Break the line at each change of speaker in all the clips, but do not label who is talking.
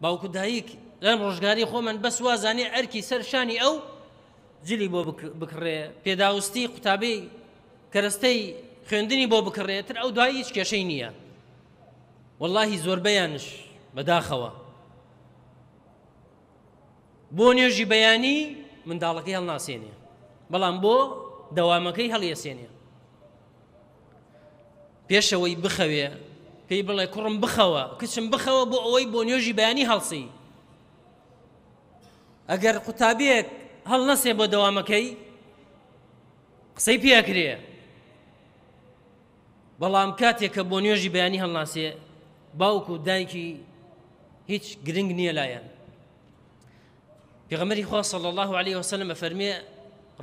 باوکو دایک لەم ڕۆژگاری خۆمان بەس وازانێ ئەرکی سەرشانی ئەو جلی بۆ بکڕێ پێداوستی قوتابی کەرەستەی خوێندنی بۆ بکڕێتتر ئەو دوایی هیچ کێشەی نییە واللهی زۆربەیانش بەداخەوە بۆ نوێژی بەیانی منداڵەکەی هەڵناسیێنێ بەڵام بۆ دەوامەکەی هەڵیەسێنێ پێشەوەی بخەوێ پێی بڵێ کوڕم بخەوە کچم بخەوە بۆ ئەوەی بۆ نوێژی بەیانی هەڵسی ئەگەر قوتابێک هەڵ نەسێ بۆ دەوامەکەی قسەی پێکرێ بەڵام کاتێککە بۆ نوێژی بەیانی هەڵناسێ باوک و دایکی هیچ گرنگ نییە لایەن پێغەمەری خوا صلی الله عليه وسلم فەرمێ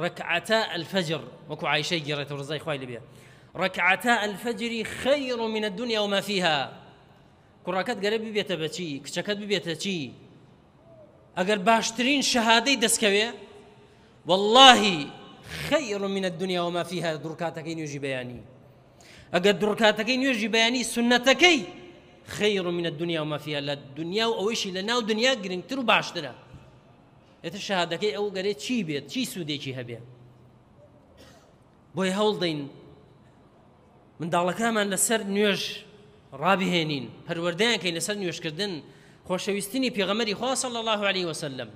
ڕکعتا الفجر وەکو عیشەی گێڕێتە ڕزای خوای لەبێت ركعتا الفجر خير من الدنيا وما فيها كراكات قال بي بيتا بتشي كشكات بي بيتا اگر باشترين شهاده دسكوي والله خير من الدنيا وما فيها دركاتك يجي بياني اگر دركاتك يجي بياني سنتك خير من الدنيا وما فيها لا الدنيا او شيء لنا ودنيا جرين ترو باشترا ات الشهاده كي او قريت شي بيت شي سودي شي هبي بو هولدين منداڵەکەمان لەسەر نوێژ ڕابهێنین پەروەردەیانکەی لەسەر نوێشکردن خۆشەویستنی پێغەمەری خواصل الله عليه وسلم